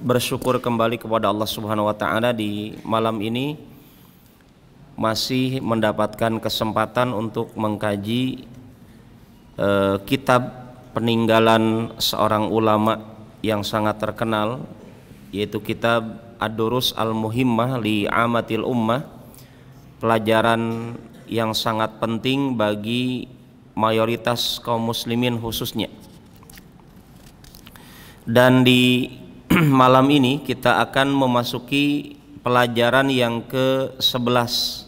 bersyukur kembali kepada Allah Subhanahu wa taala di malam ini masih mendapatkan kesempatan untuk mengkaji eh, kitab peninggalan seorang ulama yang sangat terkenal yaitu kitab Ad-Durus Al-Muhimmah li Amatil Ummah pelajaran yang sangat penting bagi mayoritas kaum muslimin khususnya dan di malam ini kita akan memasuki pelajaran yang ke-11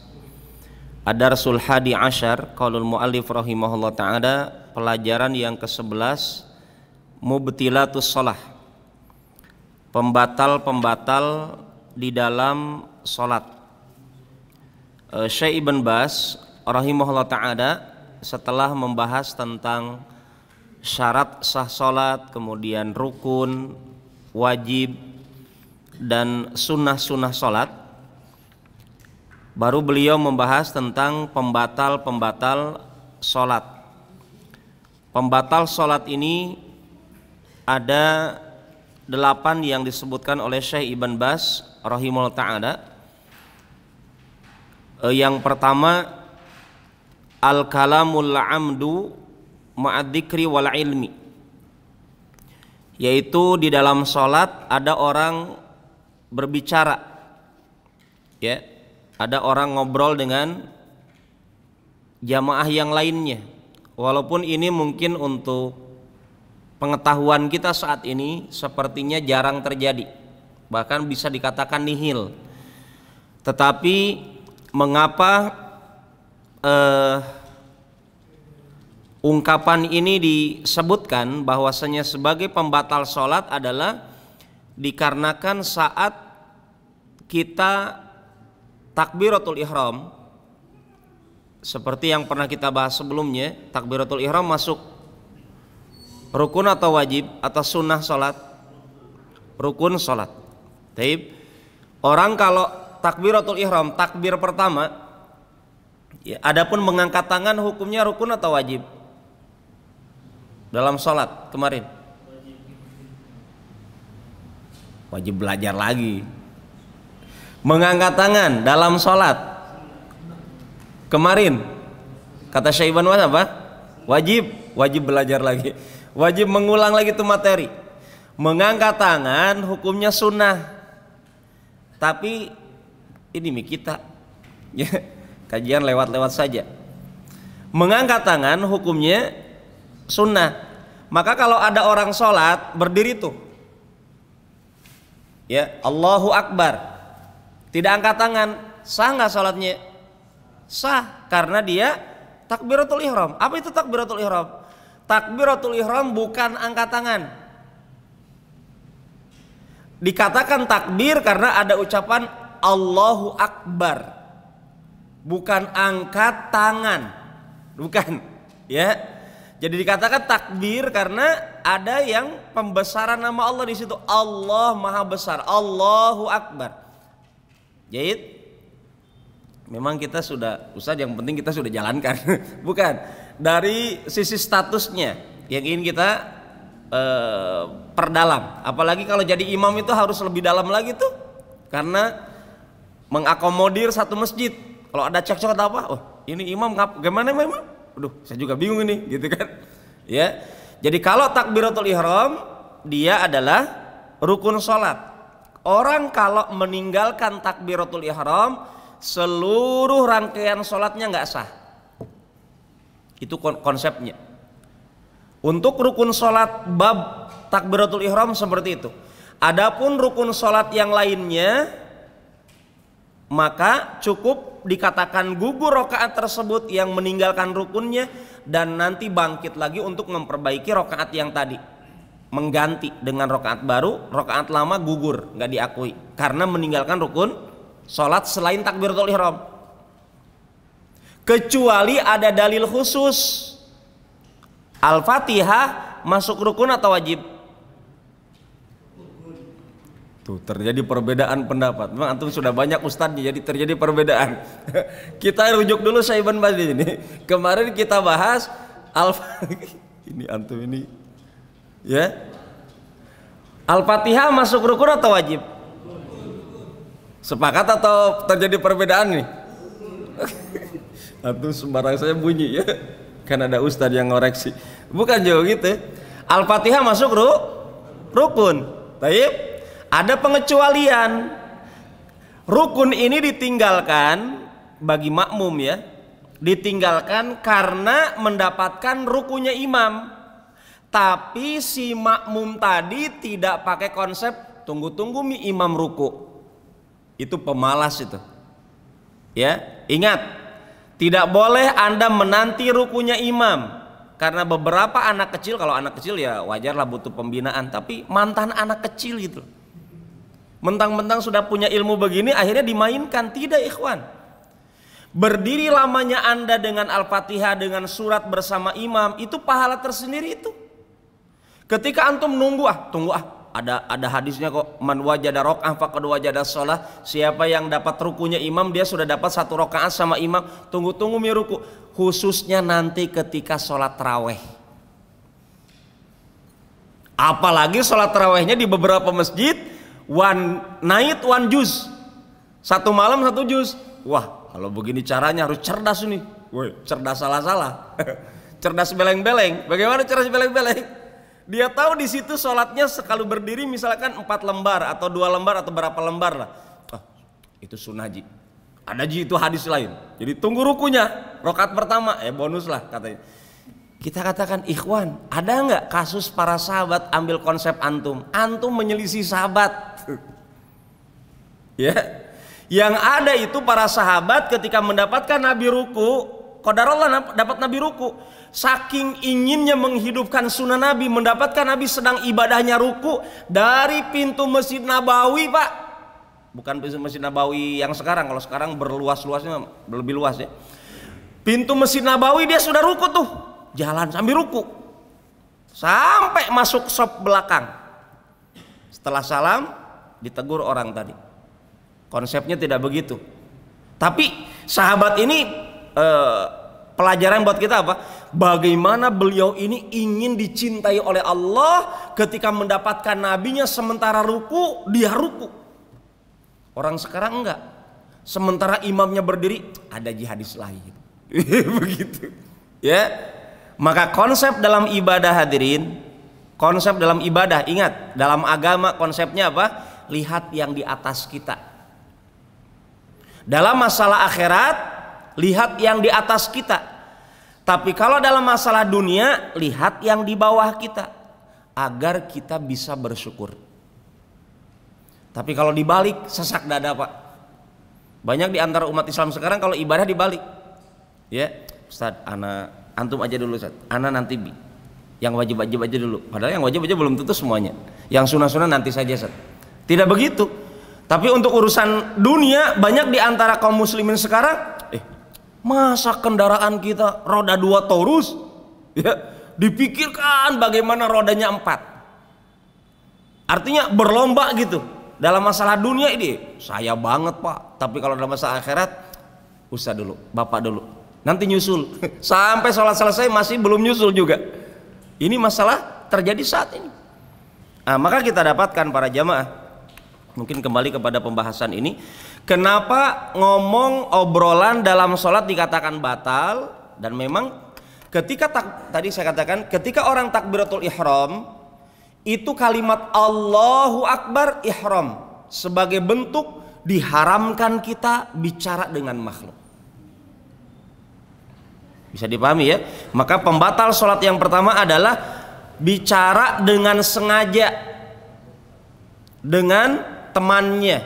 Adarsul Hadi Ashar Qaulul Mu'allif rahimahullah ta'ala Pelajaran yang ke-11 Mubtilatus Salah Pembatal-pembatal di dalam sholat, eh, Syekh Ibn Bas rahimahullah ta'ala Setelah membahas tentang syarat sah sholat, Kemudian rukun, wajib dan sunnah-sunnah sholat baru beliau membahas tentang pembatal-pembatal sholat pembatal sholat ini ada delapan yang disebutkan oleh Syekh Ibn Bas Rahimul ta'ala eh, yang pertama al kalamul amdu ma'adzikri wal ilmi yaitu di dalam sholat ada orang berbicara ya ada orang ngobrol dengan jamaah yang lainnya walaupun ini mungkin untuk pengetahuan kita saat ini sepertinya jarang terjadi bahkan bisa dikatakan nihil tetapi mengapa eh, Ungkapan ini disebutkan bahwasanya sebagai pembatal sholat adalah dikarenakan saat kita takbiratul ihram seperti yang pernah kita bahas sebelumnya takbiratul ihram masuk rukun atau wajib atau sunnah sholat rukun sholat Taib. orang kalau takbiratul ihram takbir pertama ya, adapun mengangkat tangan hukumnya rukun atau wajib dalam sholat kemarin wajib belajar lagi mengangkat tangan dalam sholat kemarin kata Syaiban apa wajib wajib belajar lagi wajib mengulang lagi itu materi mengangkat tangan hukumnya sunnah tapi ini mi kita kajian lewat-lewat saja mengangkat tangan hukumnya sunnah. Maka kalau ada orang sholat berdiri tuh, ya Allahu Akbar, tidak angkat tangan, sah nggak sholatnya? Sah karena dia takbiratul ihram. Apa itu takbiratul ihram? Takbiratul ihram bukan angkat tangan. Dikatakan takbir karena ada ucapan Allahu Akbar. Bukan angkat tangan. Bukan, ya jadi dikatakan takbir karena ada yang pembesaran nama Allah di situ. Allah Maha Besar, Allahu Akbar. Jahit. Memang kita sudah usah. yang penting kita sudah jalankan. Bukan dari sisi statusnya yang ingin kita eh, perdalam. Apalagi kalau jadi imam itu harus lebih dalam lagi tuh. Karena mengakomodir satu masjid. Kalau ada cekcok atau apa, oh ini imam gimana memang? Aduh, saya juga bingung ini, gitu kan. Ya. Jadi kalau takbiratul ihram dia adalah rukun salat. Orang kalau meninggalkan takbiratul ihram, seluruh rangkaian sholatnya nggak sah. Itu konsepnya. Untuk rukun sholat bab takbiratul ihram seperti itu. Adapun rukun sholat yang lainnya, maka cukup dikatakan gugur rokaat tersebut yang meninggalkan rukunnya dan nanti bangkit lagi untuk memperbaiki rokaat yang tadi mengganti dengan rokaat baru rokaat lama gugur nggak diakui karena meninggalkan rukun sholat selain takbiratul ihram kecuali ada dalil khusus al-fatihah masuk rukun atau wajib Tuh, terjadi perbedaan pendapat. Memang antum sudah banyak ustadz jadi terjadi perbedaan. kita rujuk dulu Saiban Badi ini. Kemarin kita bahas al ini antum ini ya. Al-Fatihah masuk rukun atau wajib? Sepakat atau terjadi perbedaan nih? antum sembarang saya bunyi ya. Kan ada ustadz yang ngoreksi. Bukan jauh gitu. Ya. Al-Fatihah masuk ru rukun. Taib ada pengecualian. Rukun ini ditinggalkan bagi makmum ya. Ditinggalkan karena mendapatkan rukunya imam. Tapi si makmum tadi tidak pakai konsep tunggu-tunggu mi imam ruku. Itu pemalas itu. Ya, ingat tidak boleh Anda menanti rukunya imam karena beberapa anak kecil kalau anak kecil ya wajarlah butuh pembinaan tapi mantan anak kecil gitu Mentang-mentang sudah punya ilmu begini akhirnya dimainkan. Tidak ikhwan. Berdiri lamanya Anda dengan Al-Fatihah, dengan surat bersama imam, itu pahala tersendiri itu. Ketika antum nunggu, ah tunggu ah, ada ada hadisnya kok man wajada rokah faqad wajada sholah siapa yang dapat rukunya imam dia sudah dapat satu rokaat sama imam tunggu tunggu miruku khususnya nanti ketika sholat teraweh apalagi sholat terawehnya di beberapa masjid one night one juice. satu malam satu jus. wah kalau begini caranya harus cerdas ini Woi, cerdas salah-salah cerdas beleng-beleng bagaimana cerdas beleng-beleng dia tahu di situ sholatnya sekali berdiri misalkan empat lembar atau dua lembar atau berapa lembar lah oh, itu sunaji ada ji itu hadis lain jadi tunggu rukunya rokat pertama eh bonus lah katanya kita katakan ikhwan, ada nggak kasus para sahabat ambil konsep antum? Antum menyelisih sahabat. ya. Yang ada itu para sahabat ketika mendapatkan Nabi Ruku, Qadarullah dapat Nabi Ruku. Saking inginnya menghidupkan sunnah Nabi, mendapatkan Nabi sedang ibadahnya Ruku dari pintu Masjid Nabawi Pak. Bukan pintu Masjid Nabawi yang sekarang, kalau sekarang berluas-luasnya lebih luas ya. Pintu Masjid Nabawi dia sudah ruku tuh jalan sambil ruku sampai masuk sop belakang setelah salam ditegur orang tadi konsepnya tidak begitu tapi sahabat ini eh, pelajaran buat kita apa bagaimana beliau ini ingin dicintai oleh Allah ketika mendapatkan nabinya sementara ruku dia ruku orang sekarang enggak sementara imamnya berdiri ada jihadis lain begitu ya maka konsep dalam ibadah hadirin, konsep dalam ibadah ingat, dalam agama konsepnya apa? Lihat yang di atas kita. Dalam masalah akhirat, lihat yang di atas kita. Tapi kalau dalam masalah dunia, lihat yang di bawah kita agar kita bisa bersyukur. Tapi kalau dibalik sesak dada, Pak. Banyak di antara umat Islam sekarang kalau ibadah dibalik. Ya, Ustaz, anak antum aja dulu Ustaz. Ana nanti bi. Yang wajib-wajib aja dulu. Padahal yang wajib aja belum tentu semuanya. Yang sunah-sunah nanti saja Ustaz. Tidak begitu. Tapi untuk urusan dunia banyak di antara kaum muslimin sekarang eh masa kendaraan kita roda dua torus ya dipikirkan bagaimana rodanya empat artinya berlomba gitu dalam masalah dunia ini saya banget pak tapi kalau dalam masalah akhirat usah dulu bapak dulu nanti nyusul sampai sholat selesai masih belum nyusul juga ini masalah terjadi saat ini nah, maka kita dapatkan para jamaah mungkin kembali kepada pembahasan ini kenapa ngomong obrolan dalam sholat dikatakan batal dan memang ketika tak, tadi saya katakan ketika orang takbiratul ihram itu kalimat Allahu Akbar ihram sebagai bentuk diharamkan kita bicara dengan makhluk. Bisa dipahami ya? Maka pembatal sholat yang pertama adalah bicara dengan sengaja dengan temannya.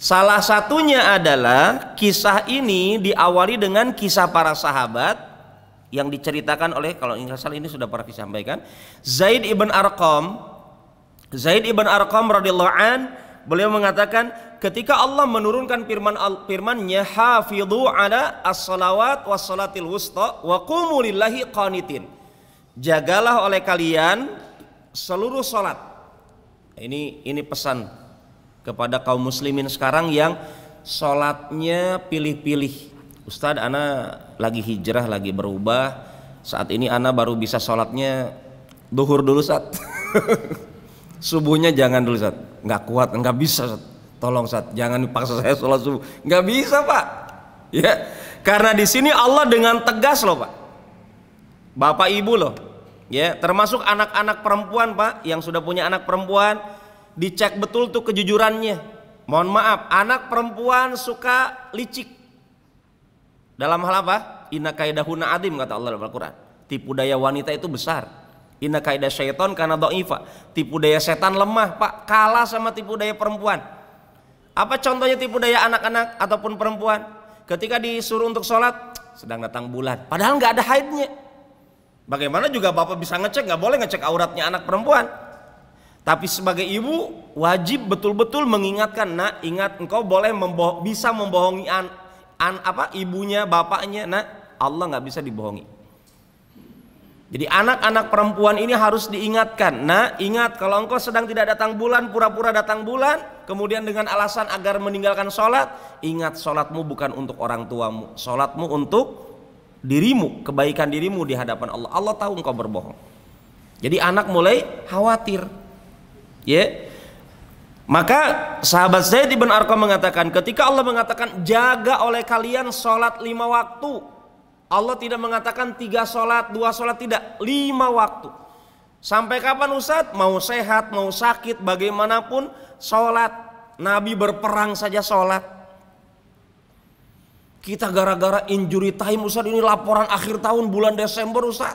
Salah satunya adalah kisah ini diawali dengan kisah para sahabat yang diceritakan oleh kalau ingat salah ini sudah pernah disampaikan Zaid ibn Arqam Zaid ibn Arqam radhiyallahu Beliau mengatakan ketika Allah menurunkan firman firman-Nya hafidhu ala as-salawat was salatil wusta wa qumu lillahi qanitin. Jagalah oleh kalian seluruh salat. Ini ini pesan kepada kaum muslimin sekarang yang salatnya pilih-pilih. Ustaz, ana lagi hijrah, lagi berubah. Saat ini ana baru bisa salatnya duhur dulu saat. Subuhnya jangan dulu saat nggak kuat nggak bisa tolong saat jangan dipaksa saya sholat subuh nggak bisa pak ya karena di sini Allah dengan tegas loh pak bapak ibu loh ya termasuk anak-anak perempuan pak yang sudah punya anak perempuan dicek betul tuh kejujurannya mohon maaf anak perempuan suka licik dalam hal apa inna kaidahuna adim kata Allah dalam Al-Quran tipu daya wanita itu besar Inna kaidah syaiton karena do'ifa. Tipu daya setan lemah, Pak. Kalah sama tipu daya perempuan. Apa contohnya tipu daya anak-anak ataupun perempuan? Ketika disuruh untuk sholat, sedang datang bulan. Padahal nggak ada haidnya. Bagaimana juga bapak bisa ngecek, nggak boleh ngecek auratnya anak perempuan. Tapi sebagai ibu wajib betul-betul mengingatkan, nak ingat engkau boleh membo bisa membohongi an, an apa ibunya, bapaknya, nak Allah nggak bisa dibohongi. Jadi anak-anak perempuan ini harus diingatkan. Nah, ingat kalau engkau sedang tidak datang bulan, pura-pura datang bulan, kemudian dengan alasan agar meninggalkan sholat, ingat sholatmu bukan untuk orang tuamu, sholatmu untuk dirimu, kebaikan dirimu di hadapan Allah. Allah tahu engkau berbohong. Jadi anak mulai khawatir. Ya. Yeah. Maka sahabat Zaid bin Arqam mengatakan, ketika Allah mengatakan jaga oleh kalian sholat lima waktu, Allah tidak mengatakan tiga sholat, dua sholat, tidak. Lima waktu. Sampai kapan Ustaz? Mau sehat, mau sakit, bagaimanapun sholat. Nabi berperang saja sholat. Kita gara-gara injury time Ustaz ini laporan akhir tahun bulan Desember Ustaz.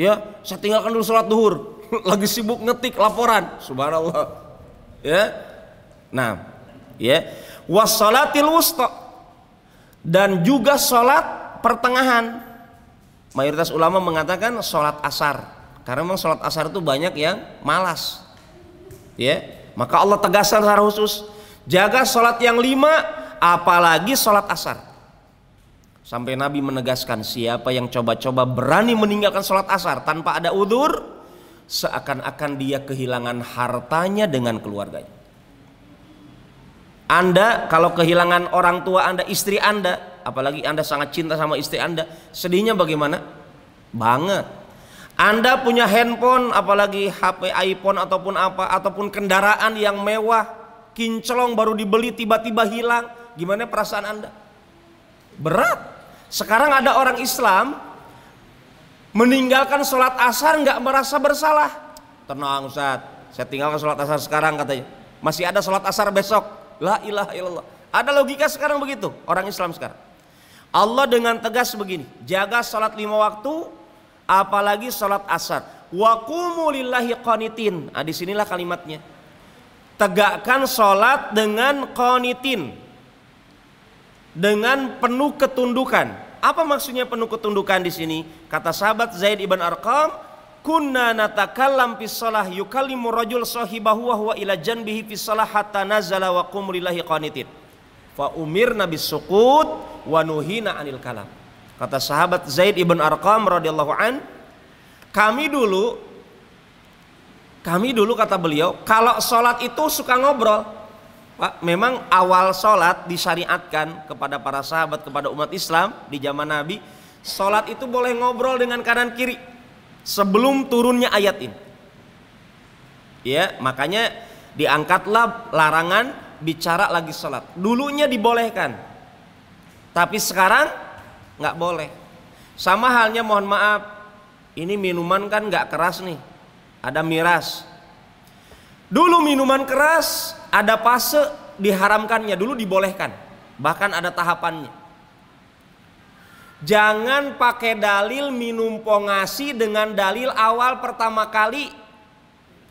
Ya, saya tinggalkan dulu sholat duhur. Lagi sibuk ngetik laporan. Subhanallah. Ya. Nah, ya. Wassalatil wusta. Dan juga sholat pertengahan mayoritas ulama mengatakan sholat asar karena memang sholat asar itu banyak yang malas ya maka Allah tegaskan secara khusus jaga sholat yang lima apalagi sholat asar sampai Nabi menegaskan siapa yang coba-coba berani meninggalkan sholat asar tanpa ada udur seakan-akan dia kehilangan hartanya dengan keluarganya anda kalau kehilangan orang tua Anda, istri Anda, apalagi Anda sangat cinta sama istri Anda, sedihnya bagaimana? Banget. Anda punya handphone, apalagi HP iPhone ataupun apa, ataupun kendaraan yang mewah, kinclong baru dibeli tiba-tiba hilang, gimana perasaan Anda? Berat. Sekarang ada orang Islam meninggalkan sholat asar nggak merasa bersalah. Tenang Ustaz, saya tinggalkan sholat asar sekarang katanya. Masih ada sholat asar besok. La ilaha illallah. Ada logika sekarang begitu orang Islam sekarang. Allah dengan tegas begini, jaga sholat lima waktu, apalagi sholat asar. Wa kumulillahi qanitin. Nah, sinilah kalimatnya. Tegakkan sholat dengan qanitin. Dengan penuh ketundukan. Apa maksudnya penuh ketundukan di sini? Kata sahabat Zaid ibn Arqam, kunna natakallam fi shalah yukallimu rajul sahibahu wa huwa ila janbihi fi shalah hatta nazala wa qumulillahi qanitin fa umir nabi wa wanuhina anil kalam. Kata sahabat Zaid ibn Arqam radhiyallahu an, kami dulu kami dulu kata beliau, kalau sholat itu suka ngobrol. Pak, memang awal sholat disyariatkan kepada para sahabat, kepada umat Islam di zaman Nabi. Sholat itu boleh ngobrol dengan kanan kiri sebelum turunnya ayat ini. Ya, makanya diangkatlah larangan bicara lagi sholat. Dulunya dibolehkan, tapi sekarang nggak boleh. Sama halnya mohon maaf, ini minuman kan nggak keras nih, ada miras. Dulu minuman keras, ada fase diharamkannya, dulu dibolehkan, bahkan ada tahapannya. Jangan pakai dalil minum pongasi dengan dalil awal pertama kali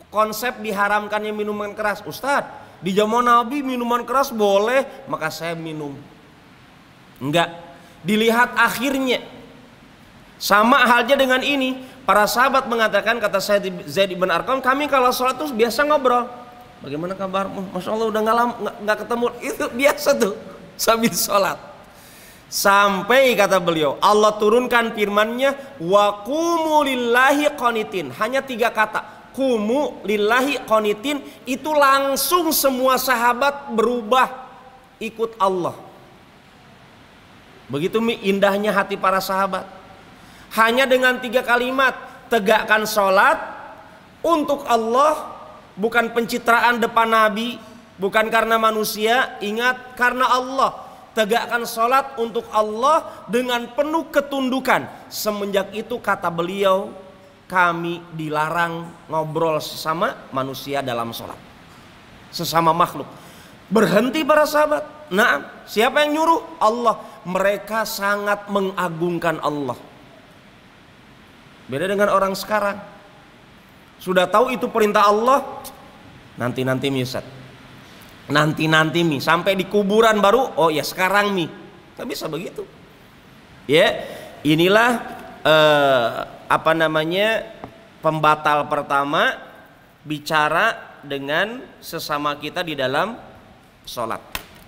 konsep diharamkannya minuman keras. Ustadz, di zaman Nabi minuman keras boleh, maka saya minum. Enggak. Dilihat akhirnya. Sama halnya dengan ini, para sahabat mengatakan kata saya di Zaid bin Arqam, kami kalau sholat terus biasa ngobrol. Bagaimana kabarmu? Oh, Masya Allah udah nggak nggak ketemu. Itu biasa tuh sambil sholat. Sampai kata beliau, Allah turunkan firmannya nya wa konitin Hanya tiga kata kumu lillahi konitin itu langsung semua sahabat berubah ikut Allah. Begitu indahnya hati para sahabat. Hanya dengan tiga kalimat, tegakkan sholat untuk Allah, bukan pencitraan depan Nabi, bukan karena manusia, ingat karena Allah. Tegakkan sholat untuk Allah dengan penuh ketundukan. Semenjak itu kata beliau, kami dilarang ngobrol sesama manusia dalam sholat. Sesama makhluk. Berhenti para sahabat. Nah, siapa yang nyuruh? Allah. Mereka sangat mengagungkan Allah. Beda dengan orang sekarang. Sudah tahu itu perintah Allah, nanti-nanti misat. Nanti-nanti mi, sampai di kuburan baru, oh ya sekarang mi. Gak bisa begitu. Ya, inilah uh, apa namanya pembatal pertama bicara dengan sesama kita di dalam sholat.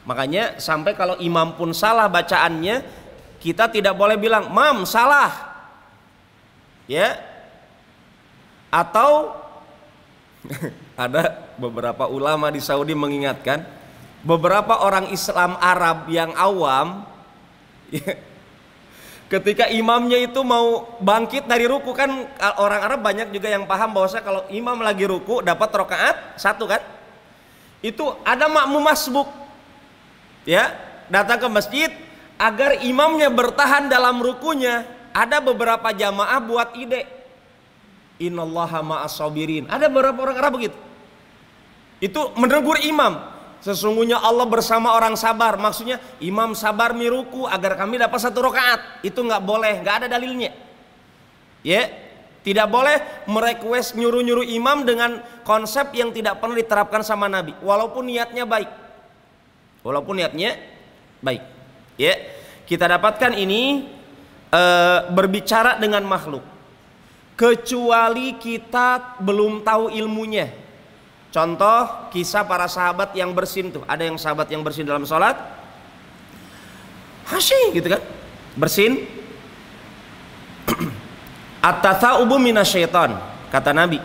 Makanya sampai kalau imam pun salah bacaannya, kita tidak boleh bilang, "Mam, salah." Ya. Atau ada beberapa ulama di Saudi mengingatkan, beberapa orang Islam Arab yang awam ketika imamnya itu mau bangkit dari ruku kan eh, orang Arab banyak juga yang paham bahwasanya kalau imam lagi ruku dapat rokaat satu kan itu ada makmum masbuk ya datang ke masjid agar imamnya bertahan dalam rukunya ada beberapa jamaah buat ide inallah maasabirin ada beberapa orang Arab begitu itu menegur imam Sesungguhnya Allah bersama orang sabar. Maksudnya imam sabar miruku agar kami dapat satu rakaat. Itu nggak boleh, nggak ada dalilnya. Ya, yeah. tidak boleh merequest nyuruh-nyuruh imam dengan konsep yang tidak pernah diterapkan sama Nabi. Walaupun niatnya baik. Walaupun niatnya baik. Ya, yeah. kita dapatkan ini uh, berbicara dengan makhluk. Kecuali kita belum tahu ilmunya Contoh kisah para sahabat yang bersin tuh. Ada yang sahabat yang bersin dalam sholat. Hasyih gitu kan. Bersin. at mina minasyaiton. Kata Nabi.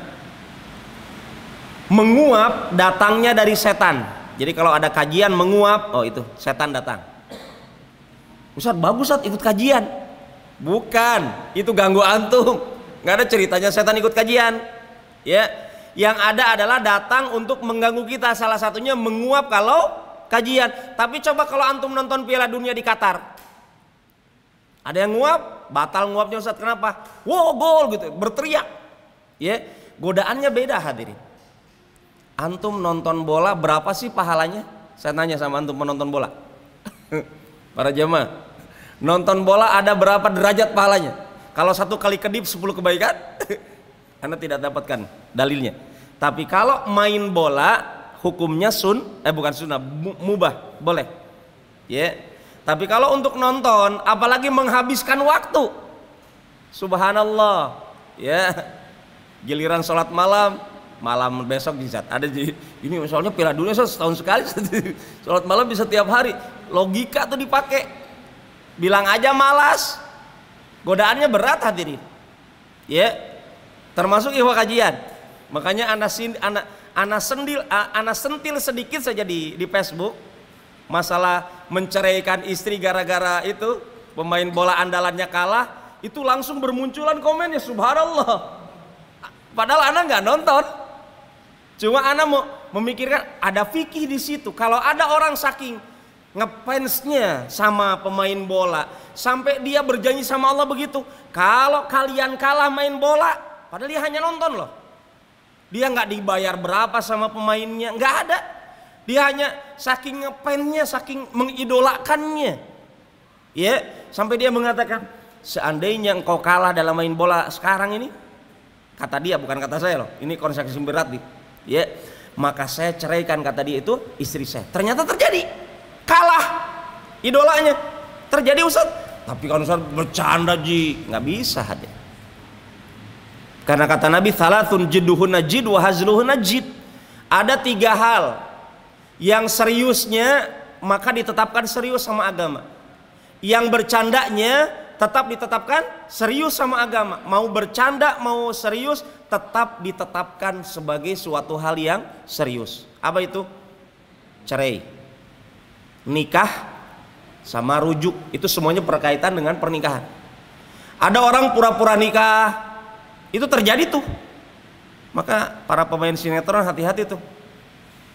Menguap datangnya dari setan. Jadi kalau ada kajian menguap. Oh itu setan datang. Ustaz bagus saat ikut kajian. Bukan. Itu ganggu antum. Gak ada ceritanya setan ikut kajian. Ya. Yang ada adalah datang untuk mengganggu kita. Salah satunya menguap kalau kajian. Tapi coba kalau antum nonton Piala Dunia di Qatar. Ada yang nguap, batal nguapnya Ustaz kenapa? Wow, gol gitu, berteriak. Ya, godaannya beda hadirin. Antum nonton bola berapa sih pahalanya? Saya tanya sama antum penonton bola. Para jemaah, nonton bola ada berapa derajat pahalanya? Kalau satu kali kedip 10 kebaikan, Anda tidak dapatkan dalilnya. Tapi kalau main bola hukumnya sun eh bukan sunnah mubah boleh. Ya. Yeah. Tapi kalau untuk nonton apalagi menghabiskan waktu. Subhanallah. Ya. Yeah. Giliran sholat malam malam besok bisa ada jadi ini misalnya piala dunia setahun sekali sholat malam bisa tiap hari logika tuh dipakai bilang aja malas godaannya berat hadirin ya termasuk ikhwa kajian Makanya anak anak anak sendil anak sentil sedikit saja di di Facebook masalah menceraikan istri gara-gara itu pemain bola andalannya kalah itu langsung bermunculan komennya subhanallah. Padahal anak nggak nonton. Cuma anak mau memikirkan ada fikih di situ. Kalau ada orang saking ngefansnya sama pemain bola sampai dia berjanji sama Allah begitu kalau kalian kalah main bola padahal dia hanya nonton loh dia nggak dibayar berapa sama pemainnya, nggak ada. Dia hanya saking ngepennya, saking mengidolakannya. Ya, sampai dia mengatakan, seandainya engkau kalah dalam main bola sekarang ini, kata dia bukan kata saya loh, ini konsekuensi berat nih. Ya, maka saya ceraikan kata dia itu istri saya. Ternyata terjadi, kalah idolanya. Terjadi Ustaz, tapi kan Ustaz bercanda Ji, nggak bisa hadir. Karena kata Nabi salatun jidduhun najid wa hazluhun najid. Ada tiga hal yang seriusnya maka ditetapkan serius sama agama. Yang bercandanya tetap ditetapkan serius sama agama. Mau bercanda mau serius tetap ditetapkan sebagai suatu hal yang serius. Apa itu? Cerai. Nikah sama rujuk itu semuanya berkaitan dengan pernikahan. Ada orang pura-pura nikah, itu terjadi tuh. Maka para pemain sinetron hati-hati tuh.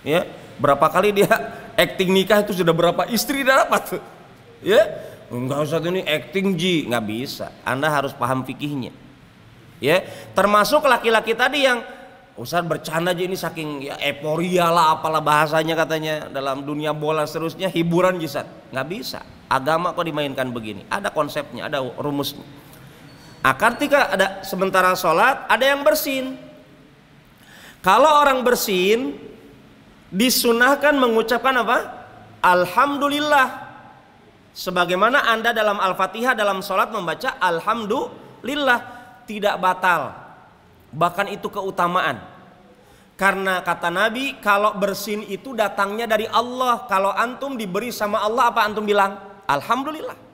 Ya, berapa kali dia acting nikah itu sudah berapa istri dan dapat tuh? Ya, enggak usah ini acting ji, nggak bisa. Anda harus paham fikihnya. Ya, termasuk laki-laki tadi yang usah bercanda aja ini saking ya euforia lah apalah bahasanya katanya dalam dunia bola seterusnya hiburan jisat nggak bisa agama kok dimainkan begini ada konsepnya ada rumusnya Akar tiga ada sementara sholat, ada yang bersin. Kalau orang bersin, disunahkan mengucapkan apa? Alhamdulillah. Sebagaimana Anda dalam Al-Fatihah dalam sholat membaca Alhamdulillah tidak batal. Bahkan itu keutamaan. Karena kata Nabi kalau bersin itu datangnya dari Allah. Kalau antum diberi sama Allah apa antum bilang? Alhamdulillah.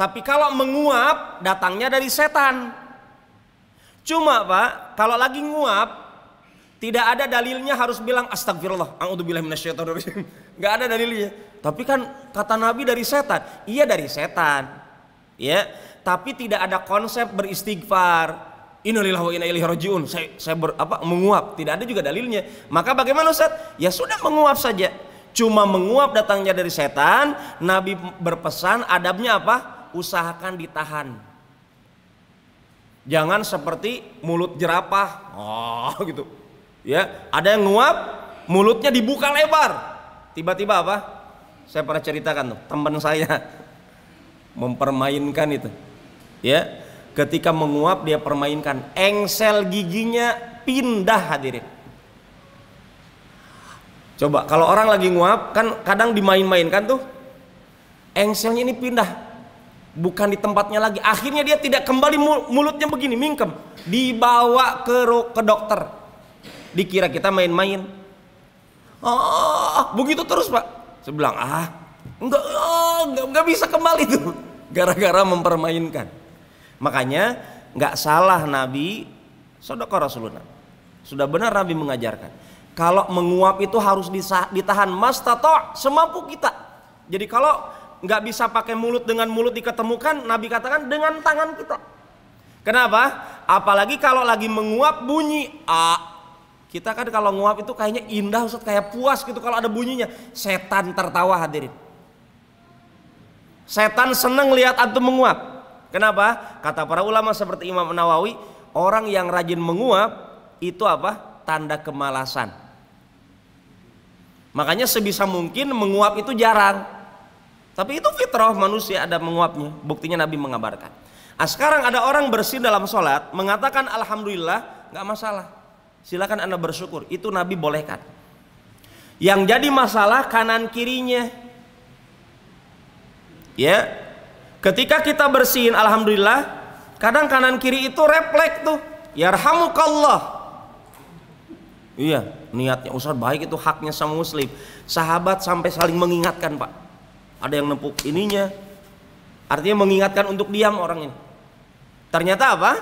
Tapi kalau menguap datangnya dari setan. Cuma Pak, kalau lagi nguap tidak ada dalilnya harus bilang astagfirullah, a'udzubillahi minasyaitonirrajim. Enggak ada dalilnya. Tapi kan kata Nabi dari setan. Iya dari setan. Ya, tapi tidak ada konsep beristighfar. Inilah wa inna ilaihi Saya, saya ber, apa menguap, tidak ada juga dalilnya. Maka bagaimana Ustaz? Ya sudah menguap saja. Cuma menguap datangnya dari setan, Nabi berpesan adabnya apa? usahakan ditahan. Jangan seperti mulut jerapah. Oh, gitu. Ya, ada yang nguap, mulutnya dibuka lebar. Tiba-tiba apa? Saya pernah ceritakan tuh, teman saya mempermainkan itu. Ya, ketika menguap dia permainkan engsel giginya pindah hadirin. Coba kalau orang lagi nguap kan kadang dimain-mainkan tuh engselnya ini pindah bukan di tempatnya lagi. Akhirnya dia tidak kembali mulutnya begini mingkem, dibawa ke ke dokter. Dikira kita main-main. Oh, begitu terus pak. Saya bilang ah, enggak, oh, enggak, enggak bisa kembali tuh, gara-gara mempermainkan. Makanya enggak salah Nabi sodok Rasulullah. Sudah benar Nabi mengajarkan. Kalau menguap itu harus ditahan mas tato semampu kita. Jadi kalau nggak bisa pakai mulut dengan mulut diketemukan, Nabi katakan dengan tangan kita. Kenapa? Apalagi kalau lagi menguap bunyi a. Kita kan kalau nguap itu kayaknya indah Ustaz, kayak puas gitu kalau ada bunyinya. Setan tertawa hadirin. Setan seneng lihat antum menguap. Kenapa? Kata para ulama seperti Imam Nawawi, orang yang rajin menguap itu apa? Tanda kemalasan. Makanya sebisa mungkin menguap itu jarang. Tapi itu fitrah manusia ada menguapnya. Buktinya Nabi mengabarkan. Nah, sekarang ada orang bersin dalam sholat mengatakan alhamdulillah nggak masalah. Silakan anda bersyukur. Itu Nabi bolehkan. Yang jadi masalah kanan kirinya. Ya, ketika kita bersin alhamdulillah, kadang kanan kiri itu refleks tuh. Yarhamukallah. Iya, niatnya usah baik itu haknya sama muslim. Sahabat sampai saling mengingatkan, Pak ada yang nempuk ininya artinya mengingatkan untuk diam orang ini ternyata apa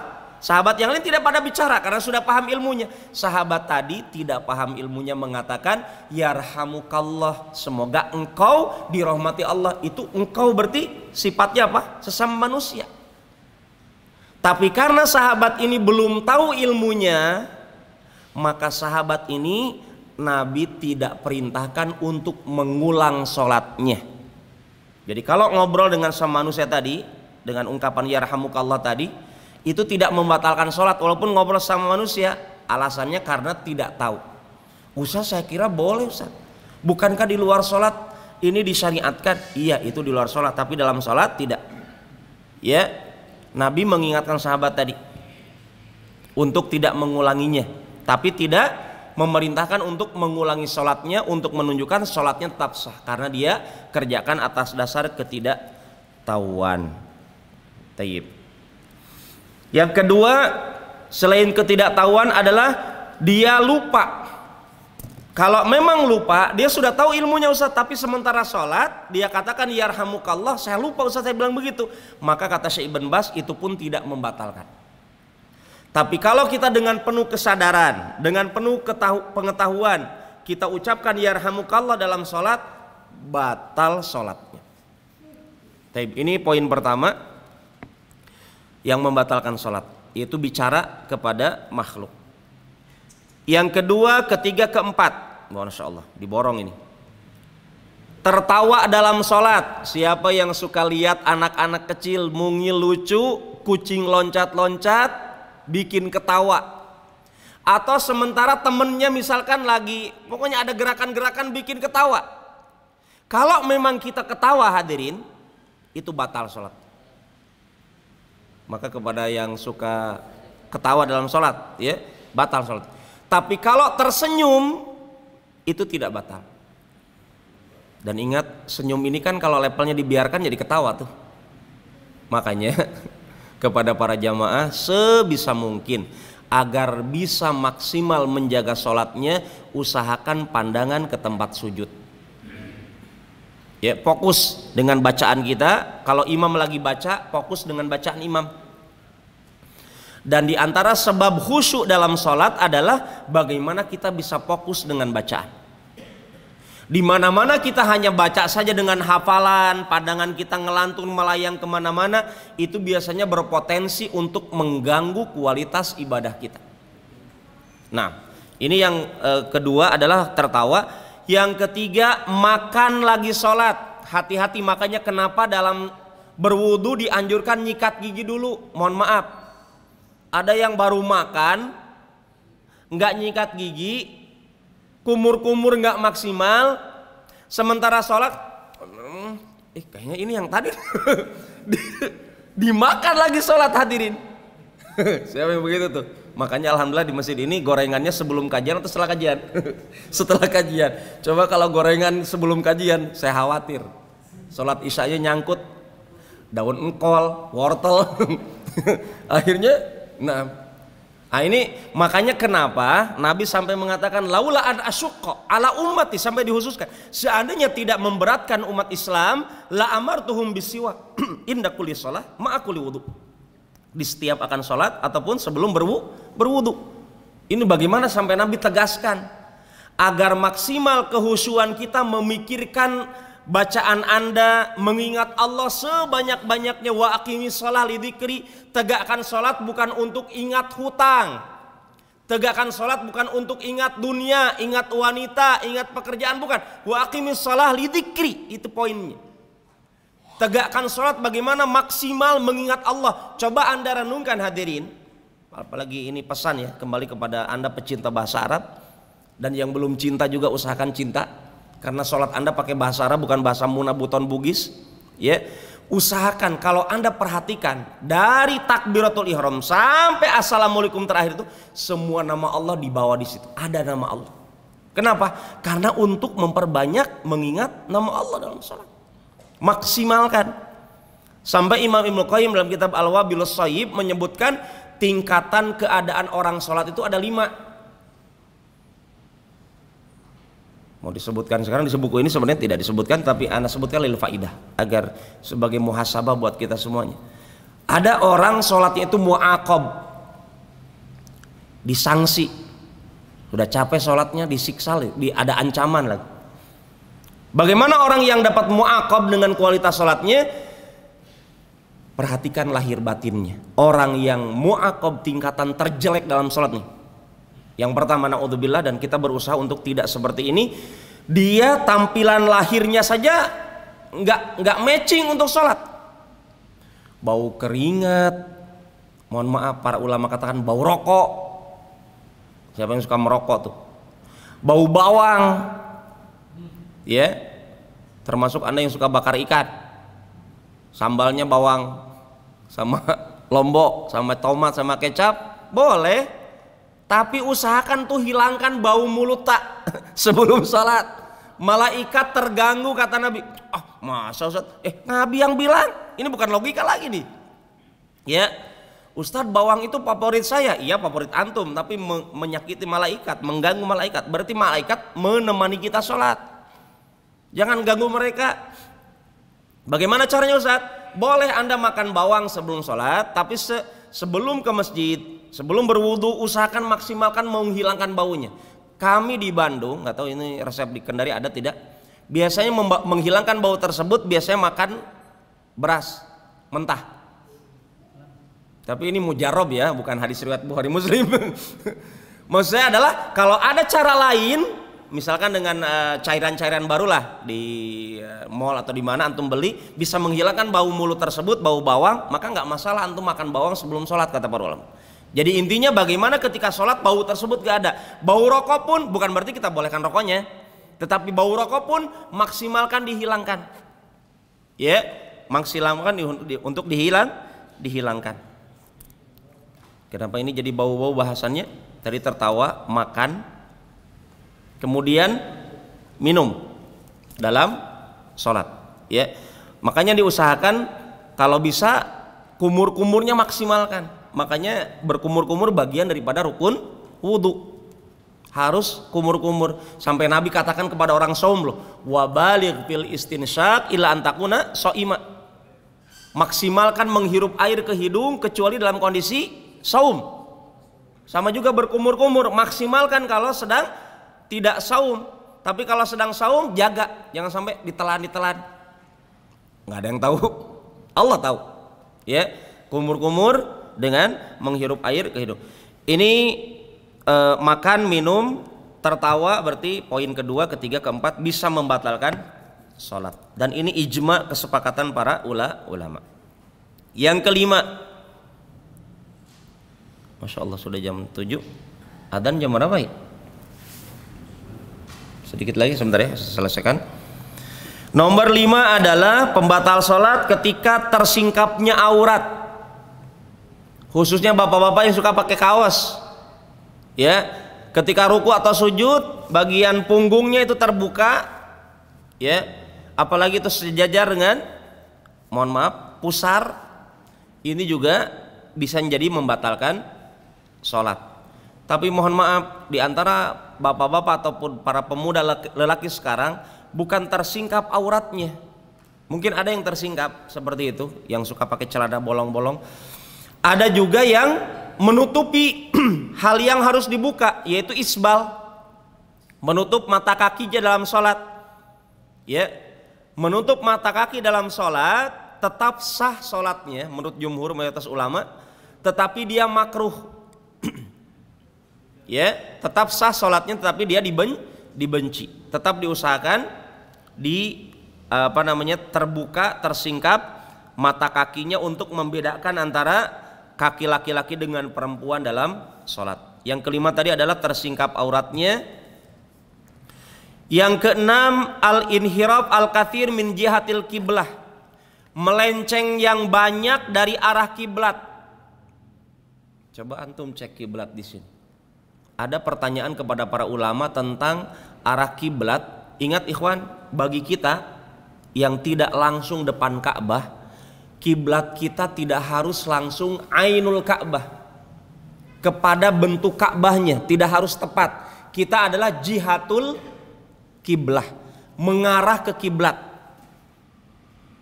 sahabat yang lain tidak pada bicara karena sudah paham ilmunya sahabat tadi tidak paham ilmunya mengatakan yarhamukallah semoga engkau dirahmati Allah itu engkau berarti sifatnya apa sesama manusia tapi karena sahabat ini belum tahu ilmunya, maka sahabat ini Nabi tidak perintahkan untuk mengulang sholatnya. Jadi kalau ngobrol dengan sama manusia tadi dengan ungkapan Ya yarhamukallah tadi itu tidak membatalkan sholat walaupun ngobrol sama manusia alasannya karena tidak tahu. Usah saya kira boleh Ustaz. Bukankah di luar sholat ini disyariatkan? Iya itu di luar sholat tapi dalam sholat tidak. Ya Nabi mengingatkan sahabat tadi untuk tidak mengulanginya tapi tidak memerintahkan untuk mengulangi sholatnya untuk menunjukkan sholatnya tetap sah karena dia kerjakan atas dasar ketidaktahuan. Taib. Yang kedua selain ketidaktahuan adalah dia lupa. Kalau memang lupa, dia sudah tahu ilmunya Ustaz, tapi sementara sholat, dia katakan ya yarhamukallah, saya lupa Ustaz, saya bilang begitu. Maka kata Syekh Ibn Bas, itu pun tidak membatalkan. Tapi kalau kita dengan penuh kesadaran, dengan penuh ketahu, pengetahuan, kita ucapkan yarhamukallah dalam sholat, batal sholatnya. Ini poin pertama yang membatalkan sholat, yaitu bicara kepada makhluk. Yang kedua, ketiga, keempat, masya Allah, diborong ini. Tertawa dalam sholat. Siapa yang suka lihat anak-anak kecil mungil lucu, kucing loncat-loncat, bikin ketawa. Atau sementara temennya misalkan lagi pokoknya ada gerakan-gerakan bikin ketawa. Kalau memang kita ketawa hadirin, itu batal sholat. Maka kepada yang suka ketawa dalam sholat, ya batal sholat. Tapi kalau tersenyum, itu tidak batal. Dan ingat, senyum ini kan kalau levelnya dibiarkan jadi ketawa tuh. Makanya kepada para jamaah sebisa mungkin agar bisa maksimal menjaga sholatnya usahakan pandangan ke tempat sujud ya fokus dengan bacaan kita kalau imam lagi baca fokus dengan bacaan imam dan diantara sebab khusyuk dalam sholat adalah bagaimana kita bisa fokus dengan bacaan di mana-mana kita hanya baca saja dengan hafalan, pandangan kita ngelantun melayang kemana-mana, itu biasanya berpotensi untuk mengganggu kualitas ibadah kita. Nah, ini yang e, kedua adalah tertawa. Yang ketiga makan lagi sholat. Hati-hati makanya kenapa dalam berwudu dianjurkan nyikat gigi dulu. Mohon maaf. Ada yang baru makan nggak nyikat gigi kumur-kumur nggak maksimal, sementara sholat, eh kayaknya ini yang tadi dimakan lagi sholat hadirin. Siapa yang begitu tuh? Makanya alhamdulillah di masjid ini gorengannya sebelum kajian atau setelah kajian? setelah kajian. Coba kalau gorengan sebelum kajian, saya khawatir. Sholat isya nyangkut daun engkol, wortel. Akhirnya, nah Nah ini makanya kenapa Nabi sampai mengatakan laula an asyqa ala ummati sampai dihususkan. Seandainya tidak memberatkan umat Islam, la amartuhum bisiwa inda kulli shalah ma akuli wudu. Di setiap akan sholat ataupun sebelum berwu, berwudu. Ini bagaimana sampai Nabi tegaskan agar maksimal kehusuan kita memikirkan bacaan Anda, mengingat Allah sebanyak-banyaknya wa aqimi shalah lidzikri, tegakkan salat bukan untuk ingat hutang. Tegakkan salat bukan untuk ingat dunia, ingat wanita, ingat pekerjaan bukan. Wa aqimi shalah lidzikri, itu poinnya. Tegakkan salat bagaimana maksimal mengingat Allah. Coba Anda renungkan hadirin. Apalagi ini pesan ya kembali kepada Anda pecinta bahasa Arab dan yang belum cinta juga usahakan cinta karena sholat Anda pakai bahasa Arab bukan bahasa Muna Buton Bugis. Ya, usahakan kalau Anda perhatikan dari takbiratul ihram sampai assalamualaikum terakhir itu semua nama Allah dibawa di situ. Ada nama Allah. Kenapa? Karena untuk memperbanyak mengingat nama Allah dalam sholat. Maksimalkan. Sampai Imam Ibnu Qayyim dalam kitab Al-Wabilus Sayyib menyebutkan tingkatan keadaan orang sholat itu ada lima mau disebutkan sekarang di buku ini sebenarnya tidak disebutkan tapi anda sebutkan lil faidah agar sebagai muhasabah buat kita semuanya ada orang sholatnya itu mu'akob disanksi sudah capek sholatnya disiksa di, ada ancaman lagi bagaimana orang yang dapat mu'akob dengan kualitas sholatnya perhatikan lahir batinnya orang yang mu'akob tingkatan terjelek dalam sholat nih yang pertama naudzubillah dan kita berusaha untuk tidak seperti ini. Dia tampilan lahirnya saja nggak nggak matching untuk sholat. Bau keringat, mohon maaf para ulama katakan bau rokok. Siapa yang suka merokok tuh? Bau bawang, ya yeah. termasuk anda yang suka bakar ikan, sambalnya bawang sama lombok sama tomat sama kecap boleh tapi usahakan tuh hilangkan bau mulut tak sebelum salat. Malaikat terganggu kata Nabi. Ah, oh, masa Ustaz? Eh, Nabi yang bilang. Ini bukan logika lagi nih. Ya. Ustadz bawang itu favorit saya. Iya, favorit antum, tapi me menyakiti malaikat, mengganggu malaikat. Berarti malaikat menemani kita sholat. Jangan ganggu mereka. Bagaimana caranya Ustadz? Boleh Anda makan bawang sebelum sholat, tapi se sebelum ke masjid Sebelum berwudu usahakan maksimalkan menghilangkan baunya. Kami di Bandung, nggak tahu ini resep di Kendari ada tidak? Biasanya menghilangkan bau tersebut biasanya makan beras mentah. Tapi ini mujarob ya, bukan hadis riwayat Bukhari Muslim. Maksud adalah kalau ada cara lain, misalkan dengan eh, cairan-cairan barulah di uh, mall atau di mana antum beli bisa menghilangkan bau mulut tersebut, bau bawang, maka nggak masalah antum makan bawang sebelum sholat kata para ulama. Jadi intinya bagaimana ketika sholat bau tersebut gak ada. Bau rokok pun bukan berarti kita bolehkan rokoknya. Tetapi bau rokok pun maksimalkan dihilangkan. Ya, yeah, maksimalkan di, di, untuk dihilang, dihilangkan. Kenapa ini jadi bau-bau bahasannya? Tadi tertawa, makan, kemudian minum dalam sholat. Ya, yeah. makanya diusahakan kalau bisa kumur-kumurnya maksimalkan makanya berkumur-kumur bagian daripada rukun wudhu harus kumur-kumur sampai Nabi katakan kepada orang saum loh wabalik fil istinsyak ila antakuna ima. maksimalkan menghirup air ke hidung kecuali dalam kondisi saum sama juga berkumur-kumur maksimalkan kalau sedang tidak saum tapi kalau sedang saum jaga jangan sampai ditelan-ditelan nggak ada yang tahu Allah tahu ya kumur-kumur dengan menghirup air ke hidung. Ini eh, makan, minum, tertawa berarti poin kedua, ketiga, keempat bisa membatalkan sholat. Dan ini ijma kesepakatan para ula, ulama. Yang kelima, masya Allah sudah jam tujuh, Adan jam berapa ya? Sedikit lagi sebentar ya, selesaikan. Nomor lima adalah pembatal sholat ketika tersingkapnya aurat khususnya bapak-bapak yang suka pakai kaos ya ketika ruku atau sujud bagian punggungnya itu terbuka ya apalagi itu sejajar dengan mohon maaf pusar ini juga bisa menjadi membatalkan sholat tapi mohon maaf di antara bapak-bapak ataupun para pemuda lelaki sekarang bukan tersingkap auratnya mungkin ada yang tersingkap seperti itu yang suka pakai celana bolong-bolong ada juga yang menutupi hal yang harus dibuka yaitu isbal. Menutup mata kaki dalam sholat. Ya, menutup mata kaki dalam sholat tetap sah sholatnya menurut jumhur mayoritas ulama tetapi dia makruh ya tetap sah sholatnya tetapi dia diben dibenci tetap diusahakan di apa namanya terbuka tersingkap mata kakinya untuk membedakan antara kaki laki-laki dengan perempuan dalam sholat. Yang kelima tadi adalah tersingkap auratnya. Yang keenam al-inhiraf al-kathir min jihatil kiblah. Melenceng yang banyak dari arah kiblat. Coba antum cek kiblat di sini. Ada pertanyaan kepada para ulama tentang arah kiblat. Ingat ikhwan, bagi kita yang tidak langsung depan Ka'bah, kiblat kita tidak harus langsung ainul Ka'bah kepada bentuk Ka'bahnya tidak harus tepat. Kita adalah jihatul kiblah, mengarah ke kiblat.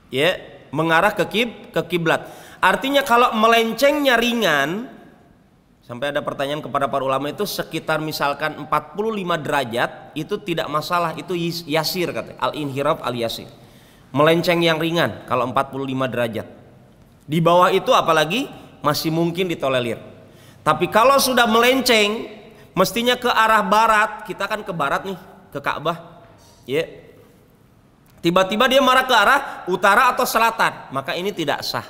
Ya, yeah, mengarah ke kib ke kiblat. Artinya kalau melencengnya ringan sampai ada pertanyaan kepada para ulama itu sekitar misalkan 45 derajat itu tidak masalah itu yasir kata al inhiraf al yasir melenceng yang ringan kalau 45 derajat. Di bawah itu apalagi masih mungkin ditolelir. Tapi kalau sudah melenceng, mestinya ke arah barat, kita kan ke barat nih, ke Ka'bah. Ya. Yeah. Tiba-tiba dia marah ke arah utara atau selatan, maka ini tidak sah.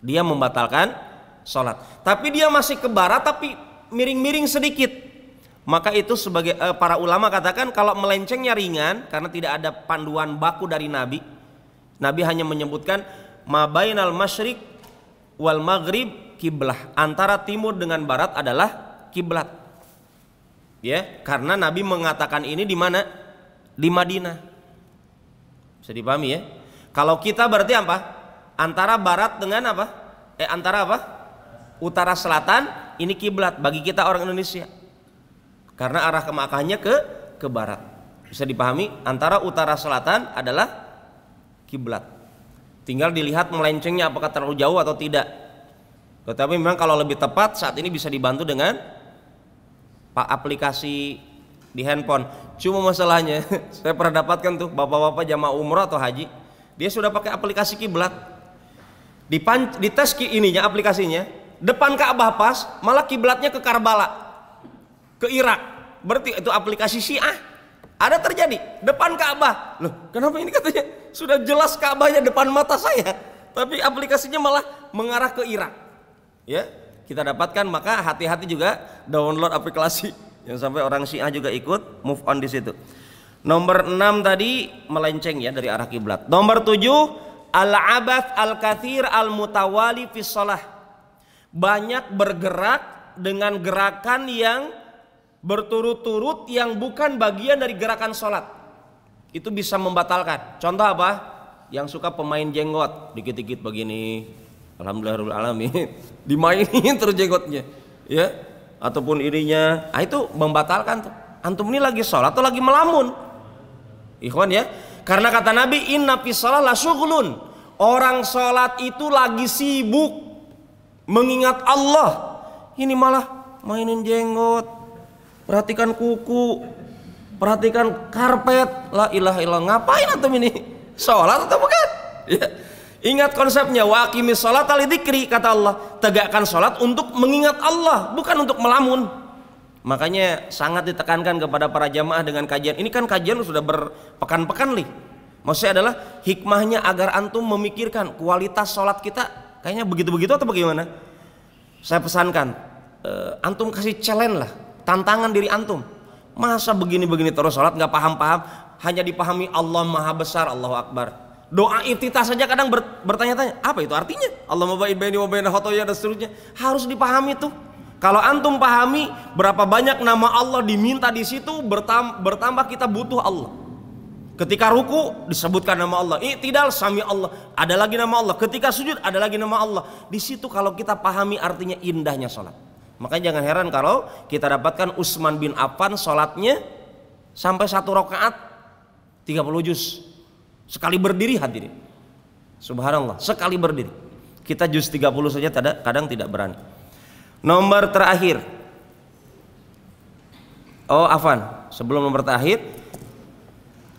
Dia membatalkan sholat. Tapi dia masih ke barat tapi miring-miring sedikit. Maka itu sebagai eh, para ulama katakan kalau melencengnya ringan karena tidak ada panduan baku dari Nabi. Nabi hanya menyebutkan mabainal masyrik wal maghrib kiblah. Antara timur dengan barat adalah kiblat. Ya, karena Nabi mengatakan ini di mana? Di Madinah. Bisa dipahami ya? Kalau kita berarti apa? Antara barat dengan apa? Eh antara apa? Utara selatan ini kiblat bagi kita orang Indonesia karena arah kemakahnya ke ke barat. Bisa dipahami antara utara selatan adalah kiblat. Tinggal dilihat melencengnya apakah terlalu jauh atau tidak. Tetapi memang kalau lebih tepat saat ini bisa dibantu dengan pak aplikasi di handphone. Cuma masalahnya saya pernah dapatkan tuh bapak-bapak jamaah umroh atau haji, dia sudah pakai aplikasi kiblat. di tes ininya aplikasinya, depan Ka'bah pas, malah kiblatnya ke Karbala ke Irak. Berarti itu aplikasi Syiah. Ada terjadi depan Ka'bah. Loh, kenapa ini katanya sudah jelas Ka'bahnya depan mata saya, tapi aplikasinya malah mengarah ke Irak. Ya, kita dapatkan maka hati-hati juga download aplikasi yang sampai orang Syiah juga ikut move on di situ. Nomor enam tadi melenceng ya dari arah kiblat. Nomor tujuh al-abath al-kathir al-mutawali fi Banyak bergerak dengan gerakan yang berturut-turut yang bukan bagian dari gerakan sholat itu bisa membatalkan contoh apa yang suka pemain jenggot dikit-dikit begini alhamdulillah alami, dimainin terus jenggotnya ya ataupun irinya nah, itu membatalkan tuh antum ini lagi sholat atau lagi melamun ikhwan ya karena kata Nabi inna fi la syughlun orang sholat itu lagi sibuk mengingat Allah ini malah mainin jenggot perhatikan kuku, perhatikan karpet. La ilaha ilah Ngapain atau ini? Sholat atau bukan? Ya. Ingat konsepnya Wakimi sholat alidikri kata Allah. Tegakkan sholat untuk mengingat Allah, bukan untuk melamun. Makanya sangat ditekankan kepada para jamaah dengan kajian. Ini kan kajian sudah berpekan-pekan nih. Maksudnya adalah hikmahnya agar antum memikirkan kualitas sholat kita kayaknya begitu-begitu atau bagaimana? Saya pesankan, eh, antum kasih challenge lah tantangan diri antum masa begini-begini terus sholat nggak paham-paham hanya dipahami Allah maha besar Allah Akbar doa itita saja kadang bertanya-tanya apa itu artinya Allah mabaid baini wa baina khotoya dan seterusnya harus dipahami tuh kalau antum pahami berapa banyak nama Allah diminta di situ bertambah, kita butuh Allah Ketika ruku disebutkan nama Allah, tidak sami Allah, ada lagi nama Allah. Ketika sujud ada lagi nama Allah. Di situ kalau kita pahami artinya indahnya sholat. Makanya jangan heran kalau kita dapatkan Utsman bin Affan sholatnya sampai satu rakaat 30 juz. Sekali berdiri hadirin. Subhanallah, sekali berdiri. Kita juz 30 saja kadang tidak berani. Nomor terakhir. Oh, Afan, sebelum nomor terakhir,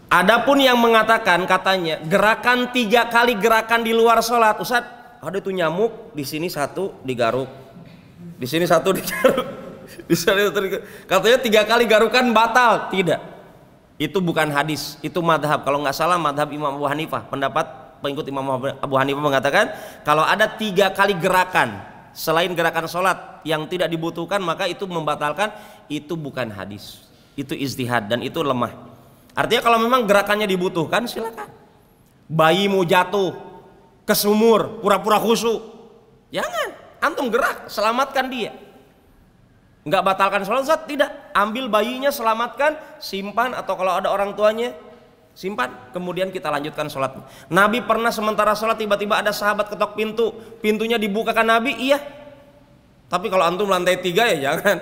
ada pun yang mengatakan katanya gerakan tiga kali gerakan di luar sholat Ustaz ada tuh nyamuk di sini satu digaruk di sini satu digaruk. Di sana Katanya tiga kali garukan batal. Tidak. Itu bukan hadis, itu madhab. Kalau nggak salah madhab Imam Abu Hanifah, pendapat pengikut Imam Abu Hanifah mengatakan kalau ada tiga kali gerakan selain gerakan sholat yang tidak dibutuhkan maka itu membatalkan itu bukan hadis itu istihad dan itu lemah artinya kalau memang gerakannya dibutuhkan silakan bayimu jatuh ke sumur pura-pura khusyuk jangan Antum gerak, selamatkan dia. nggak batalkan sholat zat, tidak. Ambil bayinya, selamatkan, simpan atau kalau ada orang tuanya simpan kemudian kita lanjutkan sholat. Nabi pernah sementara sholat tiba-tiba ada sahabat ketok pintu pintunya dibukakan Nabi iya tapi kalau antum lantai tiga ya jangan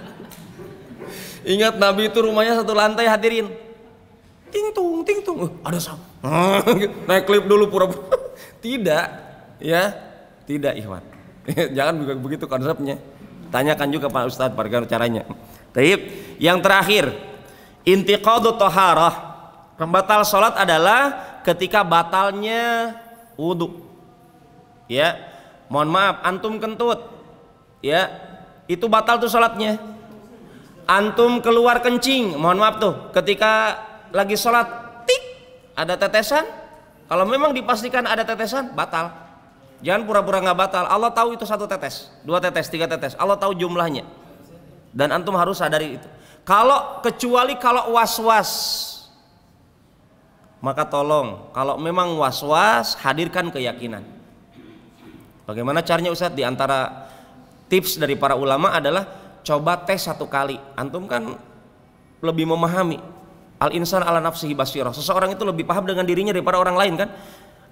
ingat Nabi itu rumahnya satu lantai hadirin ting tung ting tung uh, ada sahabat naik klip dulu pura-pura tidak ya tidak ikhwan. Jangan juga begitu konsepnya. Tanyakan juga Pak Ustadz bagaimana caranya. Taib. Yang terakhir, intiqadu toharah. Pembatal sholat adalah ketika batalnya wudhu. Ya, mohon maaf, antum kentut. Ya, itu batal tuh sholatnya. Antum keluar kencing, mohon maaf tuh. Ketika lagi sholat, tik, ada tetesan. Kalau memang dipastikan ada tetesan, batal. Jangan pura-pura nggak batal. Allah tahu itu satu tetes, dua tetes, tiga tetes. Allah tahu jumlahnya. Dan antum harus sadari itu. Kalau kecuali kalau was-was, maka tolong kalau memang was-was hadirkan keyakinan. Bagaimana caranya Ustadz? Di antara tips dari para ulama adalah coba tes satu kali. Antum kan lebih memahami al insan ala nafsihi basirah. Seseorang itu lebih paham dengan dirinya daripada orang lain kan?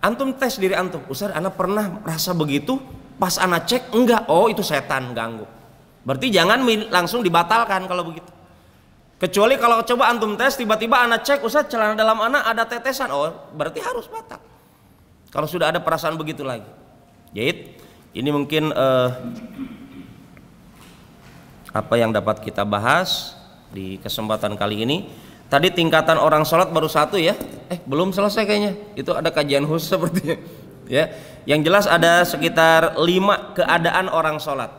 antum tes diri antum Ustaz anak pernah rasa begitu pas anak cek enggak oh itu setan ganggu berarti jangan langsung dibatalkan kalau begitu kecuali kalau coba antum tes tiba-tiba anak cek Ustaz celana dalam anak ada tetesan oh berarti harus batal kalau sudah ada perasaan begitu lagi jahit ini mungkin uh, apa yang dapat kita bahas di kesempatan kali ini Tadi tingkatan orang sholat baru satu ya. Eh belum selesai kayaknya. Itu ada kajian khusus seperti Ya, yang jelas ada sekitar lima keadaan orang sholat.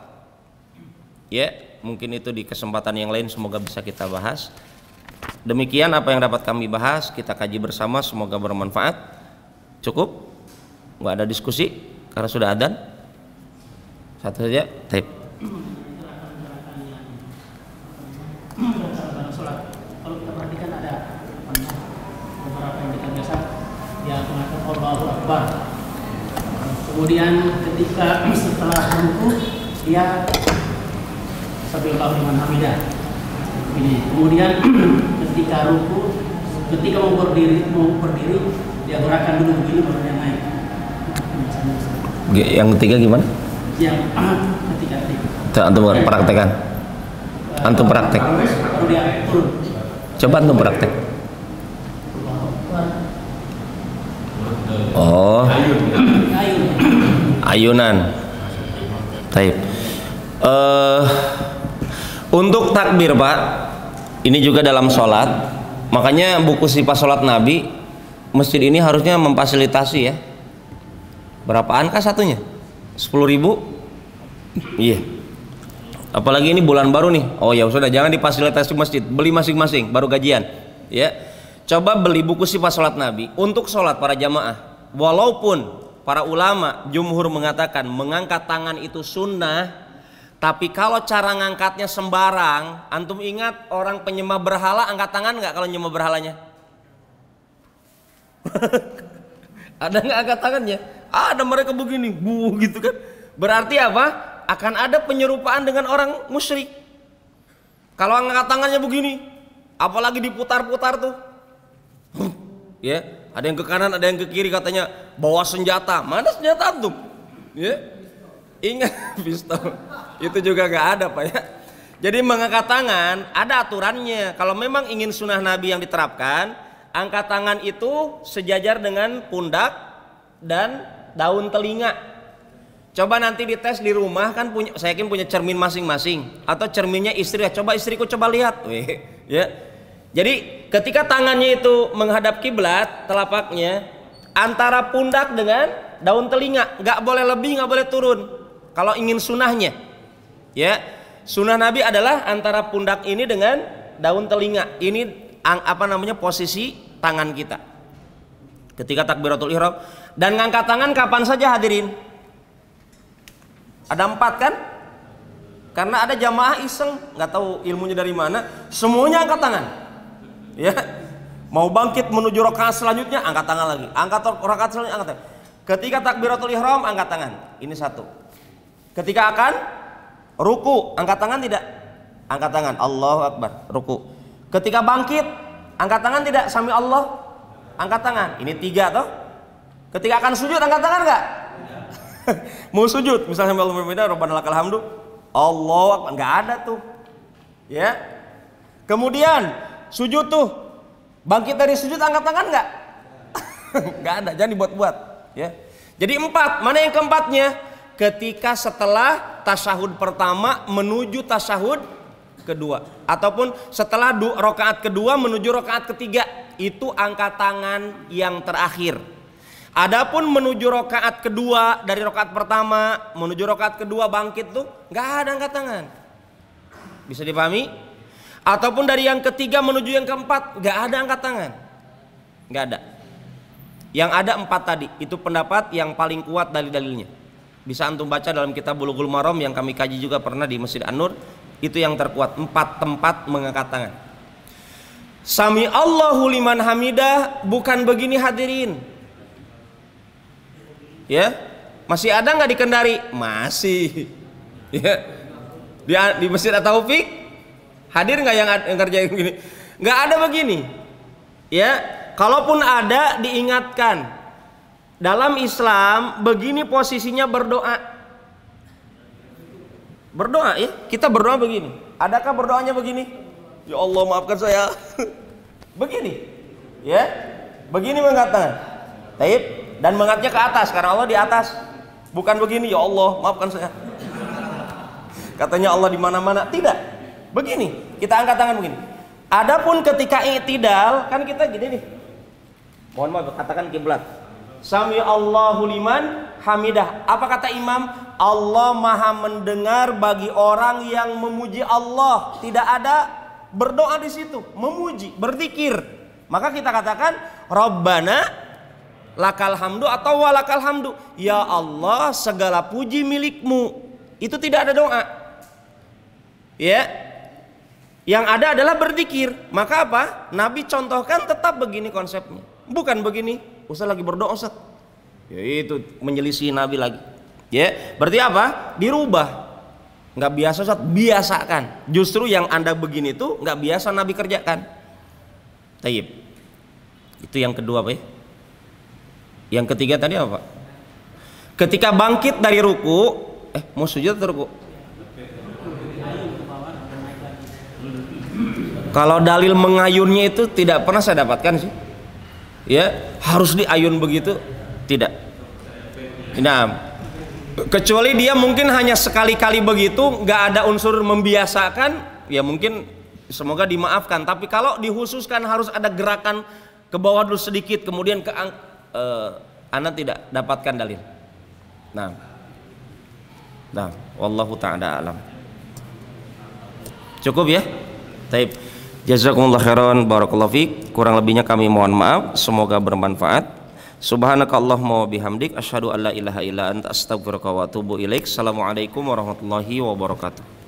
Ya, mungkin itu di kesempatan yang lain semoga bisa kita bahas. Demikian apa yang dapat kami bahas, kita kaji bersama, semoga bermanfaat. Cukup? Nggak ada diskusi karena sudah adan. Satu saja, tape. korban. Kemudian ketika setelah ruku dia sambil liman hamidah. Ini. Kemudian ketika ruku ketika mau berdiri mau berdiri dia gerakan dulu begini baru dia naik. Yang ketiga gimana? Yang ketiga ketiga. Antum praktekan. Eh, antum praktek. Coba antum praktek. Oh. Ayunan. Taib. Uh, untuk takbir Pak, ini juga dalam sholat. Makanya buku sifat sholat Nabi, masjid ini harusnya memfasilitasi ya. Berapa angka satunya? 10 ribu? Iya. Yeah. Apalagi ini bulan baru nih. Oh ya sudah, jangan dipasilitasi masjid. Beli masing-masing, baru gajian. Ya. Yeah. Coba beli buku sifat sholat Nabi untuk sholat para jamaah walaupun para ulama jumhur mengatakan mengangkat tangan itu sunnah tapi kalau cara ngangkatnya sembarang, antum ingat orang penyembah berhala angkat tangan nggak kalau nyembah berhalanya? ada nggak angkat tangannya? Ada mereka begini, bu gitu kan? Berarti apa? Akan ada penyerupaan dengan orang musyrik. Kalau angkat tangannya begini, apalagi diputar-putar tuh, ya ada yang ke kanan, ada yang ke kiri katanya bawa senjata. Mana senjata antum? Ya. Ingat pistol. Itu juga gak ada, Pak ya. Jadi mengangkat tangan ada aturannya. Kalau memang ingin sunnah Nabi yang diterapkan, angkat tangan itu sejajar dengan pundak dan daun telinga. Coba nanti dites di rumah kan punya, saya yakin punya cermin masing-masing atau cerminnya istri ya. Coba istriku coba lihat, Wih, ya jadi ketika tangannya itu menghadap kiblat telapaknya antara pundak dengan daun telinga nggak boleh lebih nggak boleh turun kalau ingin sunahnya ya sunah Nabi adalah antara pundak ini dengan daun telinga ini apa namanya posisi tangan kita ketika takbiratul ihram dan ngangkat tangan kapan saja hadirin ada empat kan karena ada jamaah iseng nggak tahu ilmunya dari mana semuanya angkat tangan Ya. Mau bangkit menuju rokaat selanjutnya angkat tangan lagi. Angkat rokaat selanjutnya angkat tangan. Ketika takbiratul ihram angkat tangan. Ini satu. Ketika akan ruku angkat tangan tidak? Angkat tangan. Allah akbar. Ruku. Ketika bangkit angkat tangan tidak? Sami Allah. Angkat tangan. Ini tiga toh. Ketika akan sujud angkat tangan enggak? Mau sujud misalnya belum berbeda Rabbana lakal hamdu. Allah enggak ada tuh. Ya. Kemudian Sujud tuh. Bangkit dari sujud angkat tangan nggak? Nggak ada, jangan dibuat-buat. Ya. Jadi empat, mana yang keempatnya? Ketika setelah tasahud pertama menuju tasahud kedua. Ataupun setelah rokaat kedua menuju rokaat ketiga. Itu angkat tangan yang terakhir. Adapun menuju rokaat kedua dari rokaat pertama menuju rokaat kedua bangkit tuh nggak ada angkat tangan. Bisa dipahami? Ataupun dari yang ketiga menuju yang keempat, nggak ada angkat tangan. Nggak ada. Yang ada empat tadi, itu pendapat yang paling kuat dari dalilnya Bisa antum baca dalam kitab Bulughul Maram yang kami kaji juga pernah di Masjid An-Nur, itu yang terkuat empat tempat mengangkat tangan. Sami Allahu liman hamidah bukan begini hadirin. Ya, masih ada nggak di Kendari? Masih. Ya. Di, di Masjid At-Taufik Hadir nggak yang, yang kerja begini? Nggak ada begini. Ya, kalaupun ada diingatkan. Dalam Islam begini posisinya berdoa. Berdoa ya, kita berdoa begini. Adakah berdoanya begini? Ya Allah maafkan saya. begini. Ya. Begini mengatakan. Taib dan mengatnya ke atas karena Allah di atas. Bukan begini ya Allah, maafkan saya. Katanya Allah di mana-mana. Tidak. Begini, kita angkat tangan begini. Adapun ketika i'tidal, kan kita gini nih. Mohon maaf, katakan kiblat. Sami Allahu liman hamidah. Apa kata imam? Allah maha mendengar bagi orang yang memuji Allah. Tidak ada berdoa di situ, memuji, berzikir. Maka kita katakan Rabbana lakal hamdu atau walakal hamdu. Ya Allah, segala puji milikmu. Itu tidak ada doa. Ya. Yang ada adalah berzikir. Maka apa? Nabi contohkan tetap begini konsepnya. Bukan begini, Usah lagi berdoa Ustaz. Ya itu menyelisih Nabi lagi. Ya, berarti apa? Dirubah. Nggak biasa Ustaz, biasakan. Justru yang Anda begini itu nggak biasa Nabi kerjakan. Taib. Itu yang kedua, Pak. Ya. Yang ketiga tadi apa? Ketika bangkit dari ruku, eh mau sujud atau ruku? Kalau dalil mengayunnya itu tidak pernah saya dapatkan sih. Ya, harus diayun begitu? Tidak. Nah, kecuali dia mungkin hanya sekali-kali begitu, nggak ada unsur membiasakan, ya mungkin semoga dimaafkan. Tapi kalau dihususkan harus ada gerakan ke bawah dulu sedikit, kemudian ke uh, eh, anak tidak dapatkan dalil. Nah, nah, wallahu taala alam. Cukup ya? Taib. Jazakumullah khairan barakallahu fiik. Kurang lebihnya kami mohon maaf, semoga bermanfaat. Subhanakallahumma wa bihamdik asyhadu an la ilaha illa anta astaghfiruka wa atubu ilaik. Assalamualaikum warahmatullahi wabarakatuh.